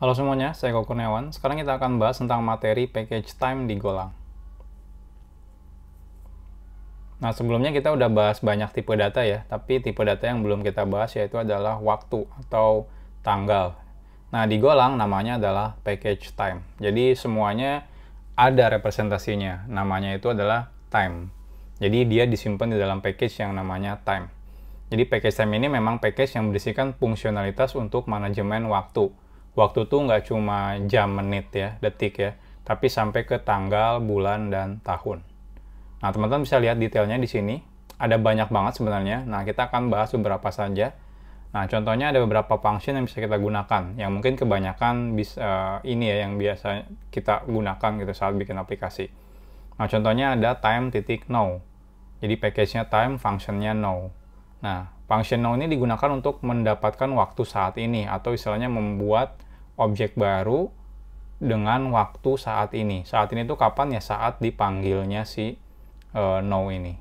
Halo semuanya, saya Koko Kurniawan. Sekarang kita akan bahas tentang materi package time di Golang. Nah, sebelumnya kita udah bahas banyak tipe data ya, tapi tipe data yang belum kita bahas yaitu adalah waktu atau tanggal. Nah, di Golang namanya adalah package time. Jadi semuanya ada representasinya. Namanya itu adalah time. Jadi dia disimpan di dalam package yang namanya time. Jadi package time ini memang package yang berisikan fungsionalitas untuk manajemen waktu waktu tuh nggak cuma jam, menit ya, detik ya, tapi sampai ke tanggal, bulan, dan tahun. Nah, teman-teman bisa lihat detailnya di sini. Ada banyak banget sebenarnya. Nah, kita akan bahas beberapa saja. Nah, contohnya ada beberapa function yang bisa kita gunakan, yang mungkin kebanyakan bisa eh, ini ya yang biasa kita gunakan gitu saat bikin aplikasi. Nah, contohnya ada time titik no. Jadi package-nya time, functionnya no. Nah, function no ini digunakan untuk mendapatkan waktu saat ini atau istilahnya membuat objek baru dengan waktu saat ini. Saat ini itu kapan ya? Saat dipanggilnya si uh, eh, no ini.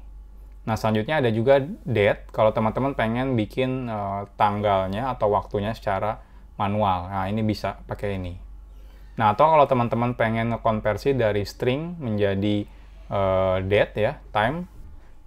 Nah, selanjutnya ada juga date kalau teman-teman pengen bikin uh, tanggalnya atau waktunya secara manual. Nah, ini bisa pakai ini. Nah, atau kalau teman-teman pengen konversi dari string menjadi uh, date ya, time.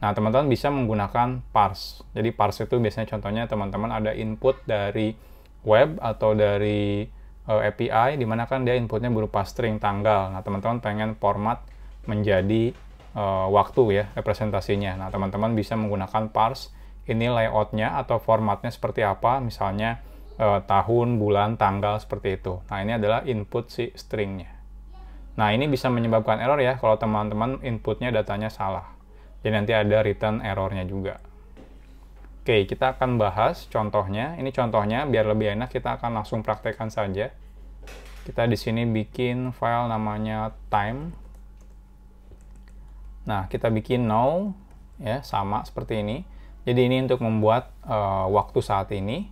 Nah, teman-teman bisa menggunakan parse. Jadi parse itu biasanya contohnya teman-teman ada input dari web atau dari uh, eh, API dimana kan dia inputnya berupa string tanggal. Nah teman-teman pengen format menjadi uh, waktu ya representasinya. Nah teman-teman bisa menggunakan parse ini layoutnya atau formatnya seperti apa misalnya uh, tahun bulan tanggal seperti itu nah ini adalah input si stringnya nah ini bisa menyebabkan error ya kalau teman-teman inputnya datanya salah jadi nanti ada return errornya juga Oke, kita akan bahas contohnya. Ini contohnya, biar lebih enak kita akan langsung praktekkan saja. Kita di sini bikin file namanya time. Nah, kita bikin now, ya sama seperti ini. Jadi ini untuk membuat uh, waktu saat ini.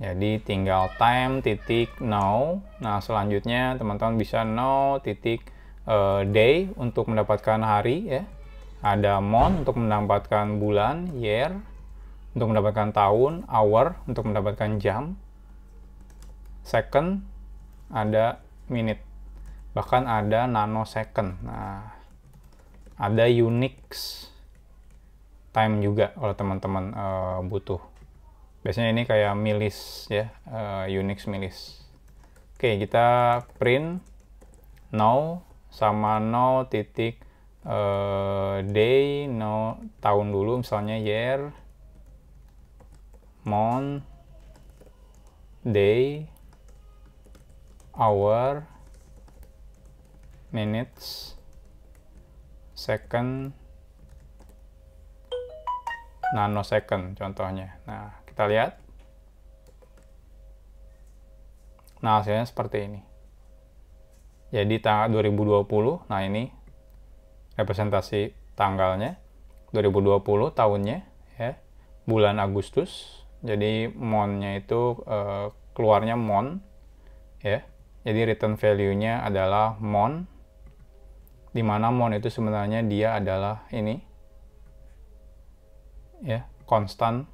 Jadi tinggal time titik now. Nah, selanjutnya teman-teman bisa now titik eh, day untuk mendapatkan hari ya. Ada month untuk mendapatkan bulan, year, untuk mendapatkan tahun, hour untuk mendapatkan jam, second ada minute, bahkan ada nanosecond. Nah, ada Unix time juga kalau teman-teman uh, butuh. Biasanya ini kayak milis ya, uh, Unix milis. Oke, kita print now sama now titik uh, day no tahun dulu misalnya year month day hour minutes second nanosecond contohnya nah kita lihat nah hasilnya seperti ini jadi tanggal 2020 nah ini representasi tanggalnya 2020 tahunnya ya bulan Agustus jadi monnya itu uh, keluarnya mon ya. Jadi return value-nya adalah mon di mana mon itu sebenarnya dia adalah ini ya, konstan.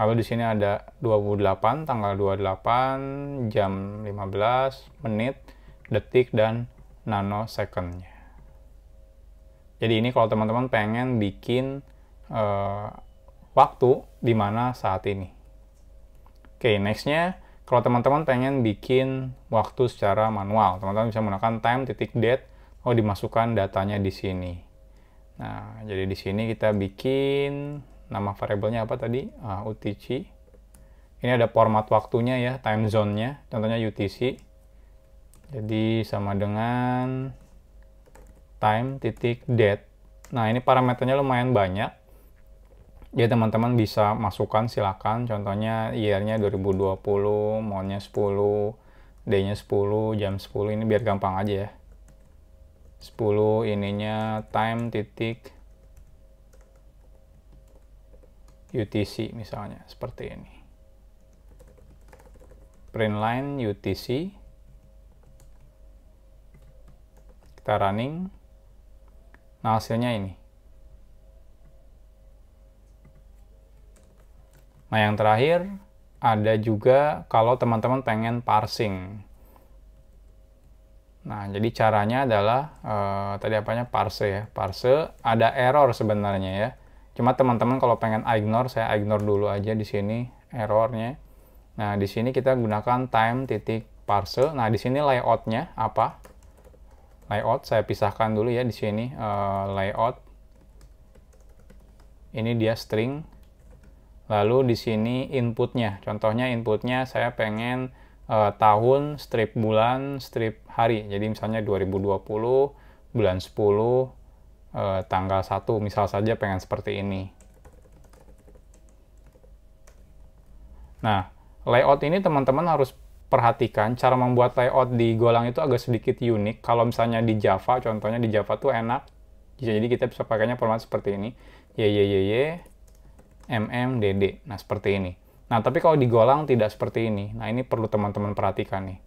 Lalu di sini ada 28 tanggal 28 jam 15 menit detik dan nanosecondnya. Jadi ini kalau teman-teman pengen bikin uh, waktu di mana saat ini. Oke, okay, nextnya kalau teman-teman pengen bikin waktu secara manual, teman-teman bisa menggunakan time titik date oh dimasukkan datanya di sini. Nah, jadi di sini kita bikin nama variabelnya apa tadi? Uh, ah, UTC. Ini ada format waktunya ya, time zone-nya, contohnya UTC. Jadi sama dengan time titik date. Nah, ini parameternya lumayan banyak Ya teman-teman bisa masukkan silakan contohnya year-nya 2020, month-nya 10, day-nya 10, jam 10 ini biar gampang aja ya. 10 ininya time titik UTC misalnya seperti ini. Print line UTC kita running. Nah hasilnya ini. Nah, yang terakhir ada juga kalau teman-teman pengen parsing. Nah, jadi caranya adalah eh, tadi apanya parse ya. Parse ada error sebenarnya ya. Cuma teman-teman kalau pengen ignore, saya ignore dulu aja di sini errornya. Nah, di sini kita gunakan time titik parse. Nah, di sini layoutnya apa? Layout saya pisahkan dulu ya di sini eh, layout. Ini dia string Lalu di sini inputnya. Contohnya inputnya saya pengen uh, tahun, strip bulan, strip hari. Jadi misalnya 2020, bulan 10, uh, eh, tanggal 1. Misal saja pengen seperti ini. Nah, layout ini teman-teman harus perhatikan cara membuat layout di Golang itu agak sedikit unik. Kalau misalnya di Java, contohnya di Java tuh enak. Jadi kita bisa pakainya format seperti ini. Y, Y, Y, Y, mm, dd. Nah, seperti ini. Nah, tapi kalau digolang tidak seperti ini. Nah, ini perlu teman-teman perhatikan nih.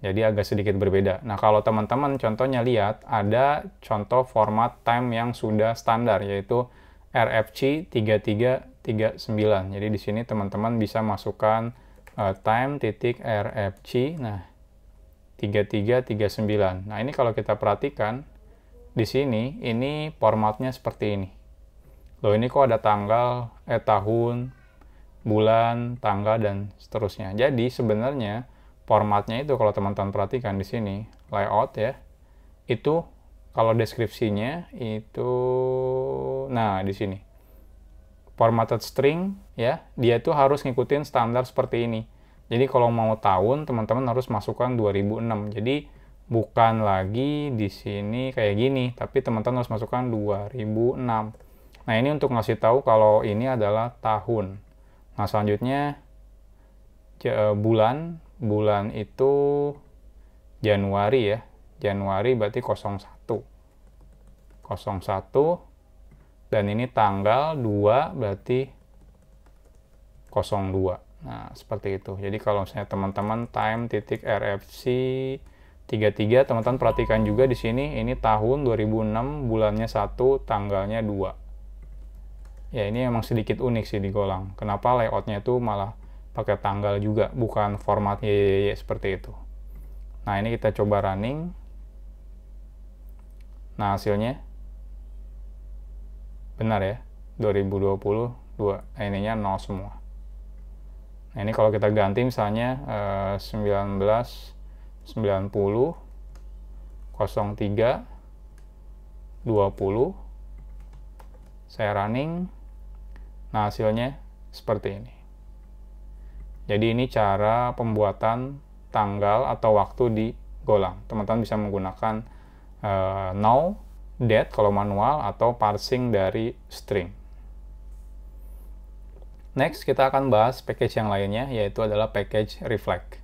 Jadi agak sedikit berbeda. Nah, kalau teman-teman contohnya lihat, ada contoh format time yang sudah standar, yaitu RFC 3339. Jadi di sini teman-teman bisa masukkan uh, time titik RFC. Nah, 3339. Nah, ini kalau kita perhatikan, di sini ini formatnya seperti ini loh ini kok ada tanggal, eh tahun, bulan, tanggal, dan seterusnya. Jadi sebenarnya formatnya itu kalau teman-teman perhatikan di sini, layout ya, itu kalau deskripsinya itu, nah di sini. Formatted string ya, dia itu harus ngikutin standar seperti ini. Jadi kalau mau tahun, teman-teman harus masukkan 2006. Jadi bukan lagi di sini kayak gini, tapi teman-teman harus masukkan 2006 Nah ini untuk ngasih tahu kalau ini adalah tahun. Nah selanjutnya e, bulan, bulan itu Januari ya. Januari berarti 01. 01 dan ini tanggal 2 berarti 02. Nah, seperti itu. Jadi kalau misalnya teman-teman time titik RFC 33, teman-teman perhatikan juga di sini ini tahun 2006 bulannya 1, tanggalnya 2 ya ini emang sedikit unik sih di Golang. Kenapa layoutnya itu malah pakai tanggal juga, bukan format YYY seperti itu. Nah ini kita coba running. Nah hasilnya benar ya, 2020 dua nah, ininya nol semua. Nah ini kalau kita ganti misalnya eh, sembilan belas eh, 19 tiga dua puluh. saya running Nah, hasilnya seperti ini. Jadi ini cara pembuatan tanggal atau waktu di Golang. Teman-teman bisa menggunakan uh, eh, now, date kalau manual atau parsing dari string. Next, kita akan bahas package yang lainnya, yaitu adalah package reflect.